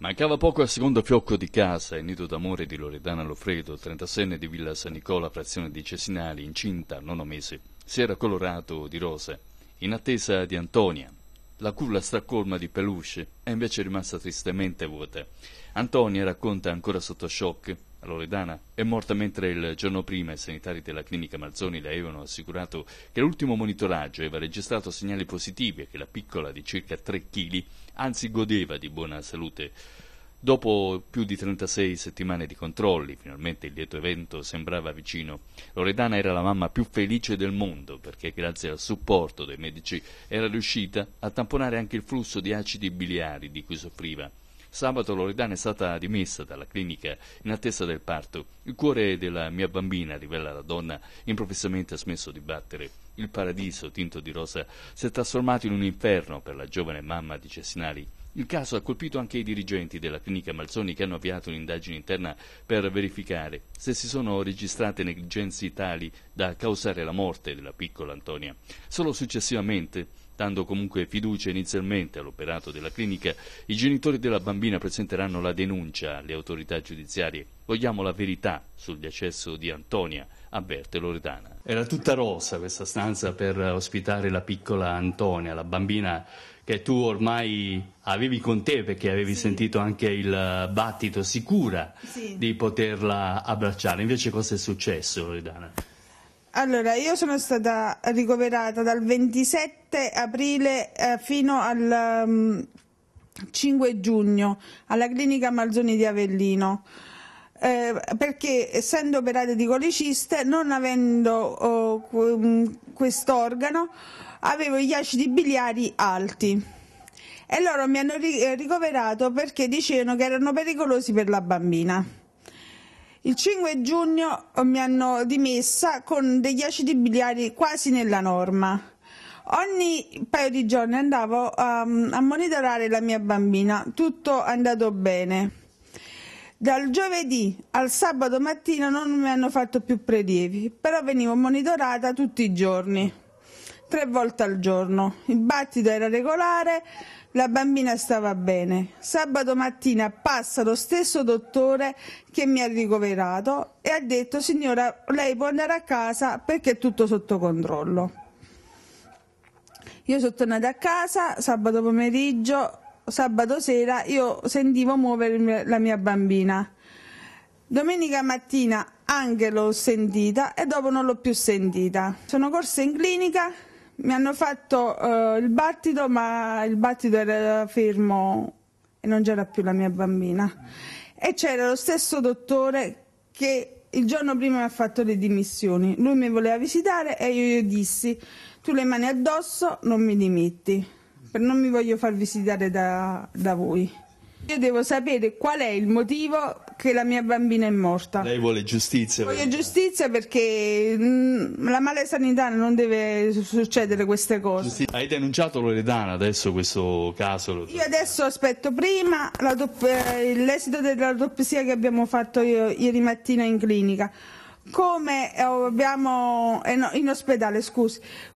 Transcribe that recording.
Mancava poco al secondo fiocco di casa, il nido d'amore di Loredana Lofredo, trentasenne di Villa San Nicola, frazione di Cesinali, incinta, nono mese. Si era colorato di rosa, in attesa di Antonia, la culla stracolma di peluche è invece rimasta tristemente vuota. Antonia racconta ancora sotto shock. La Loredana è morta mentre il giorno prima i sanitari della clinica Malzoni le avevano assicurato che l'ultimo monitoraggio aveva registrato segnali positivi e che la piccola di circa 3 kg anzi godeva di buona salute. Dopo più di 36 settimane di controlli, finalmente il lieto evento sembrava vicino. Loredana era la mamma più felice del mondo perché grazie al supporto dei medici era riuscita a tamponare anche il flusso di acidi biliari di cui soffriva. Sabato Loredana è stata rimessa dalla clinica in attesa del parto. Il cuore della mia bambina, rivela la donna, improvvisamente ha smesso di battere. Il paradiso, tinto di rosa, si è trasformato in un inferno per la giovane mamma di Cesinali il caso ha colpito anche i dirigenti della clinica Malzoni che hanno avviato un'indagine interna per verificare se si sono registrate negligenze tali da causare la morte della piccola Antonia. Solo successivamente Dando comunque fiducia inizialmente all'operato della clinica, i genitori della bambina presenteranno la denuncia alle autorità giudiziarie. Vogliamo la verità sul decesso di Antonia, avverte Loredana. Era tutta rosa questa stanza per ospitare la piccola Antonia, la bambina che tu ormai avevi con te perché avevi sì. sentito anche il battito sicura sì. di poterla abbracciare. Invece cosa è successo, Loredana? Allora, io sono stata ricoverata dal 27 aprile eh, fino al 5 mm, giugno alla clinica Malzoni di Avellino. Eh, perché essendo operate di coliciste, non avendo oh, quest'organo, avevo gli acidi biliari alti e loro mi hanno eh, ricoverato perché dicevano che erano pericolosi per la bambina. Il 5 giugno mi hanno dimessa con degli acidi biliari quasi nella norma. Ogni paio di giorni andavo um, a monitorare la mia bambina, tutto è andato bene. Dal giovedì al sabato mattina non mi hanno fatto più prelievi, però venivo monitorata tutti i giorni, tre volte al giorno. Il battito era regolare, la bambina stava bene. Sabato mattina passa lo stesso dottore che mi ha ricoverato e ha detto signora lei può andare a casa perché è tutto sotto controllo. Io sono tornata a casa sabato pomeriggio sabato sera io sentivo muovere la mia bambina. Domenica mattina anche l'ho sentita e dopo non l'ho più sentita. Sono corsa in clinica, mi hanno fatto uh, il battito, ma il battito era fermo e non c'era più la mia bambina. E c'era lo stesso dottore che il giorno prima mi ha fatto le dimissioni. Lui mi voleva visitare e io gli dissi: Tu le mani addosso, non mi dimetti non mi voglio far visitare da, da voi. Io devo sapere qual è il motivo che la mia bambina è morta. Lei vuole giustizia? Voglio perché... giustizia perché mh, mm, la male sanità non deve succedere queste cose. Giustizia. Hai denunciato Loredana adesso questo caso? Io adesso aspetto prima eh, l'esito dell'autopsia che abbiamo fatto io, ieri mattina in clinica. Come abbiamo eh, in ospedale, scusi.